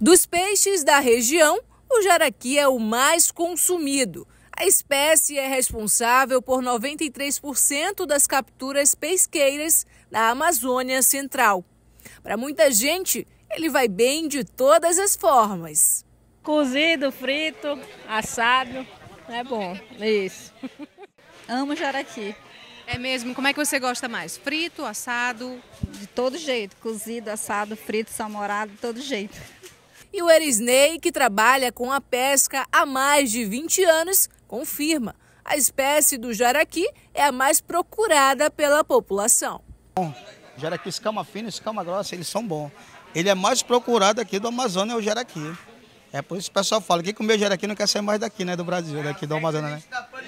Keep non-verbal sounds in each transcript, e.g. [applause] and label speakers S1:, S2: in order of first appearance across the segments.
S1: Dos peixes da região, o jaraqui é o mais consumido. A espécie é responsável por 93% das capturas pesqueiras da Amazônia Central. Para muita gente, ele vai bem de todas as formas. Cozido, frito, assado, é bom, é isso. [laughs] Amo jaraqui. É mesmo? Como é que você gosta mais? Frito, assado? De todo jeito, cozido, assado, frito, salmorado, de todo jeito. E o Erisney, que trabalha com a pesca há mais de 20 anos, confirma. A espécie do jaraqui é a mais procurada pela população.
S2: Bom, jaraqui escama fina, escama grossa, eles são bons. Ele é mais procurado aqui do Amazonas, é o jaraqui. É por isso que o pessoal fala, quem comeu jaraqui não quer ser mais daqui, né, do Brasil, daqui do Amazonas, né?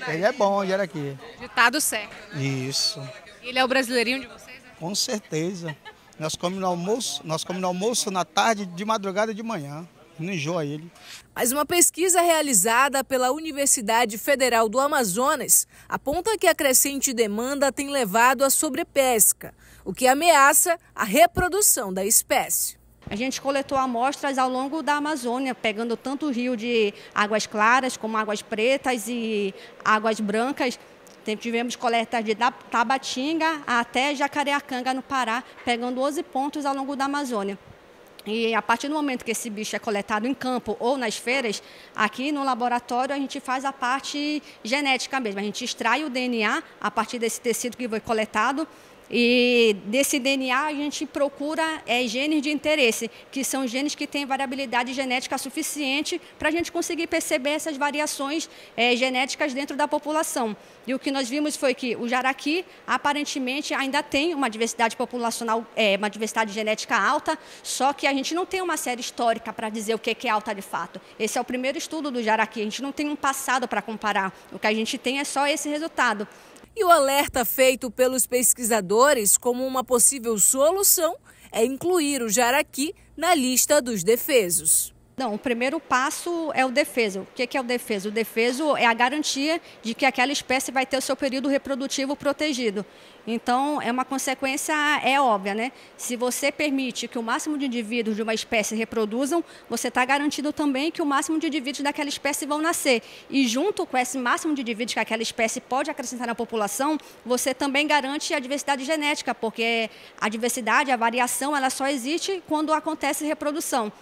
S2: Ele é bom, o jaraqui.
S1: Ditado certo.
S2: Isso.
S1: Ele é o brasileirinho de vocês?
S2: Né? Com certeza. Nós comemos no almoço, nós comemos no almoço na tarde, de madrugada e de manhã. Não enjoa ele.
S1: Mas uma pesquisa realizada pela Universidade Federal do Amazonas aponta que a crescente demanda tem levado à sobrepesca,
S3: o que ameaça a reprodução da espécie. A gente coletou amostras ao longo da Amazônia, pegando tanto o rio de águas claras como águas pretas e águas brancas, tivemos coletas de Tabatinga até Jacareacanga, no Pará, pegando 12 pontos ao longo da Amazônia. E a partir do momento que esse bicho é coletado em campo ou nas feiras, aqui no laboratório a gente faz a parte genética mesmo. A gente extrai o DNA a partir desse tecido que foi coletado e desse DNA a gente procura é, genes de interesse, que são genes que têm variabilidade genética suficiente para a gente conseguir perceber essas variações é, genéticas dentro da população. E o que nós vimos foi que o jaraqui aparentemente ainda tem uma diversidade populacional, é, uma diversidade genética alta, só que a gente não tem uma série histórica para dizer o que é alta de fato. Esse é o primeiro estudo do jaraqui, a gente não tem um passado para comparar. O que a gente tem é só esse resultado. E o alerta feito pelos pesquisadores
S1: como uma possível solução é incluir o jaraqui na lista dos
S3: defesos. Não, o primeiro passo é o defeso. O que é o defeso? O defeso é a garantia de que aquela espécie vai ter o seu período reprodutivo protegido. Então, é uma consequência é óbvia, né? Se você permite que o máximo de indivíduos de uma espécie reproduzam, você está garantindo também que o máximo de indivíduos daquela espécie vão nascer. E junto com esse máximo de indivíduos que aquela espécie pode acrescentar na população, você também garante a diversidade genética, porque a diversidade, a variação, ela só existe quando acontece reprodução.